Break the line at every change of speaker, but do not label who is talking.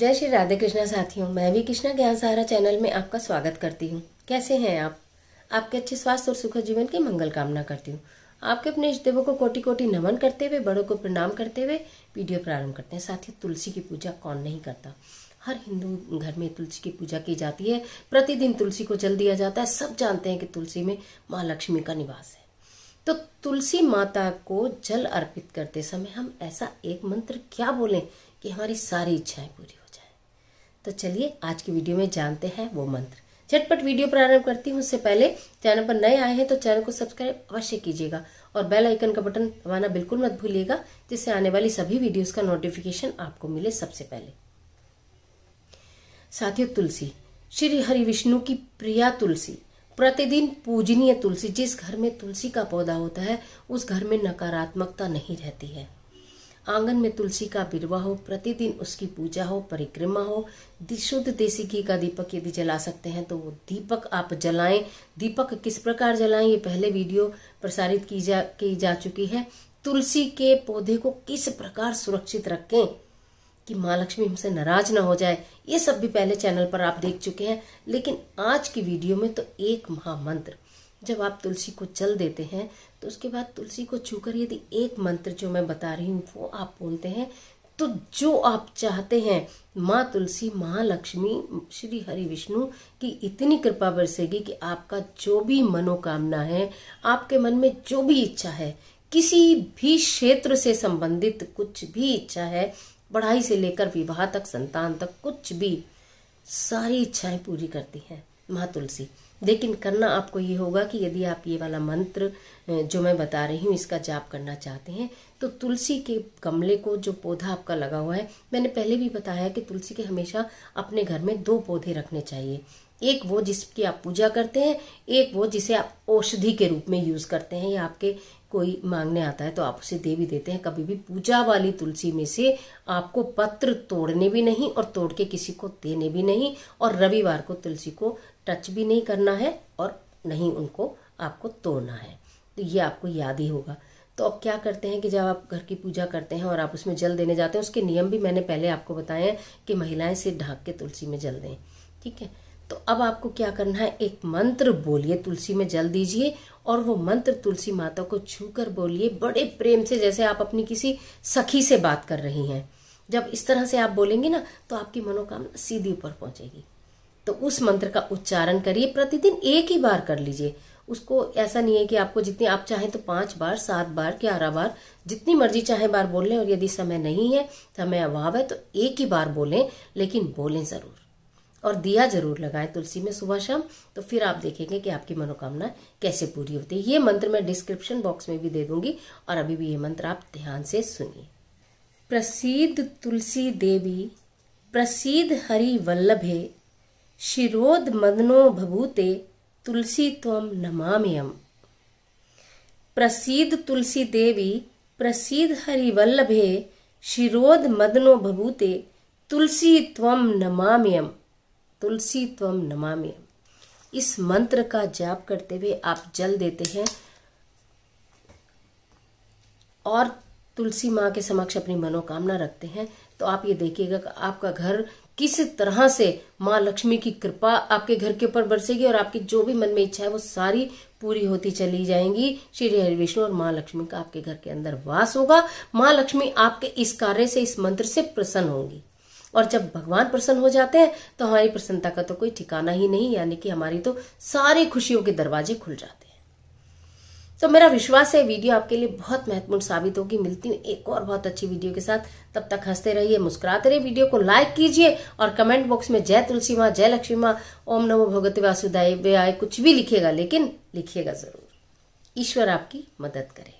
जय श्री राधे कृष्णा साथियों मैं भी कृष्णा ज्ञान सहारा चैनल में आपका स्वागत करती हूँ कैसे हैं आप आपके अच्छे स्वास्थ्य और सुखद जीवन की मंगल कामना करती हूँ आपके अपने इष्ट देवों को कोटि कोटि नमन करते हुए बड़ों को प्रणाम करते हुए वीडियो प्रारंभ करते हैं साथ ही तुलसी की पूजा कौन नहीं करता हर हिंदू घर में तुलसी की पूजा की जाती है प्रतिदिन तुलसी को जल दिया जाता है सब जानते हैं कि तुलसी में माँ लक्ष्मी का निवास है तो तुलसी माता को जल अर्पित करते समय हम ऐसा एक मंत्र क्या बोलें कि हमारी सारी इच्छाएं पूरी तो चलिए आज की वीडियो में जानते हैं वो मंत्र झटपट वीडियो प्रारंभ करती हूँ उससे पहले चैनल पर नए आए हैं तो चैनल को सब्सक्राइब अवश्य कीजिएगा और बेल आइकन का बटन दबाना बिल्कुल मत भूलिएगा जिससे आने वाली सभी वीडियोस का नोटिफिकेशन आपको मिले सबसे पहले साथियों तुलसी श्री हरि विष्णु की प्रिया तुलसी प्रतिदिन पूजनीय तुलसी जिस घर में तुलसी का पौधा होता है उस घर में नकारात्मकता नहीं रहती है आंगन में तुलसी का बिरवा हो प्रतिदिन उसकी पूजा हो परिक्रमा हो शुद्ध देसी घी का दीपक यदि जला सकते हैं तो वो दीपक आप जलाएं दीपक किस प्रकार जलाएं ये पहले वीडियो प्रसारित की जा की जा चुकी है तुलसी के पौधे को किस प्रकार सुरक्षित रखें कि माँ लक्ष्मी हमसे नाराज ना हो जाए ये सब भी पहले चैनल पर आप देख चुके हैं लेकिन आज की वीडियो में तो एक महामंत्र जब आप तुलसी को जल देते हैं तो उसके बाद तुलसी को छूकर यदि एक मंत्र जो मैं बता रही हूँ वो आप बोलते हैं तो जो आप चाहते हैं माँ तुलसी महालक्ष्मी श्री हरि विष्णु की इतनी कृपा बरसेगी कि आपका जो भी मनोकामना है आपके मन में जो भी इच्छा है किसी भी क्षेत्र से संबंधित कुछ भी इच्छा है पढ़ाई से लेकर विवाह तक संतान तक कुछ भी सारी इच्छाएं पूरी करती हैं माँ तुलसी लेकिन करना आपको ये होगा कि यदि आप ये वाला मंत्र जो मैं बता रही हूँ इसका जाप करना चाहते हैं तो तुलसी के गमले को जो पौधा आपका लगा हुआ है मैंने पहले भी बताया कि तुलसी के हमेशा अपने घर में दो पौधे रखने चाहिए एक वो जिसकी आप पूजा करते हैं एक वो जिसे आप औषधि के रूप में यूज़ करते हैं या आपके कोई मांगने आता है तो आप उसे दे भी देते हैं कभी भी पूजा वाली तुलसी में से आपको पत्र तोड़ने भी नहीं और तोड़ के किसी को देने भी नहीं और रविवार को तुलसी को टच भी नहीं करना है और नहीं उनको आपको तोड़ना है तो ये आपको याद ही होगा तो अब क्या करते हैं कि जब आप घर की पूजा करते हैं और आप उसमें जल देने जाते हैं उसके नियम भी मैंने पहले आपको बताए हैं कि महिलाएं सिर ढाक के तुलसी में जल दें ठीक है तो अब आपको क्या करना है एक मंत्र बोलिए तुलसी में जल दीजिए और वो मंत्र तुलसी माता को छू कर बोलिए बड़े प्रेम से जैसे आप अपनी किसी सखी से बात कर रही हैं जब इस तरह से आप बोलेंगे ना तो आपकी मनोकामना सीधी ऊपर पहुंचेगी तो उस मंत्र का उच्चारण करिए प्रतिदिन एक ही बार कर लीजिए उसको ऐसा नहीं है कि आपको जितनी आप चाहें तो पांच बार सात बार ग्यारह बार जितनी मर्जी चाहे बार बोल लें और यदि समय नहीं है समय अभाव है तो एक ही बार बोलें लेकिन बोलें ज़रूर और दिया जरूर लगाएं तुलसी में सुबह शाम तो फिर आप देखेंगे कि आपकी मनोकामना कैसे पूरी होती है ये मंत्र मैं डिस्क्रिप्शन बॉक्स में भी दे दूंगी और अभी भी ये मंत्र आप ध्यान से सुनिए प्रसिद्ध तुलसी देवी प्रसिद्ध हरि वल्लभे शिरोद मदनो भभूते तुलसी त्वम नमाम्यम प्रसिद्ध तुलसी देवी प्रसिद्ध हरिवल्लभे शिरोद मदनो भभूते तुलसी त्वम नमाम्यम तुलसी त्वम नमामि इस मंत्र का जाप करते हुए आप जल देते हैं और तुलसी माँ के समक्ष अपनी मनोकामना रखते हैं तो आप ये देखिएगा कि आपका घर किस तरह से माँ लक्ष्मी की कृपा आपके घर के ऊपर बरसेगी और आपकी जो भी मन में इच्छा है वो सारी पूरी होती चली जाएंगी श्री हरि विष्णु और माँ लक्ष्मी का आपके घर के अंदर वास होगा माँ लक्ष्मी आपके इस कार्य से इस मंत्र से प्रसन्न होंगी और जब भगवान प्रसन्न हो जाते हैं तो हमारी प्रसन्नता का तो कोई ठिकाना ही नहीं यानी कि हमारी तो सारी खुशियों के दरवाजे खुल जाते हैं तो मेरा विश्वास है वीडियो आपके लिए बहुत महत्वपूर्ण साबित होगी मिलती हूँ एक और बहुत अच्छी वीडियो के साथ तब तक हंसते रहिए मुस्कुराते रहिए वीडियो को लाइक कीजिए और कमेंट बॉक्स में जय तुलसी माँ जय लक्ष्मी माँ ओम नमो भगवती वासुदेव आय कुछ भी लिखेगा लेकिन लिखिएगा जरूर ईश्वर आपकी मदद करे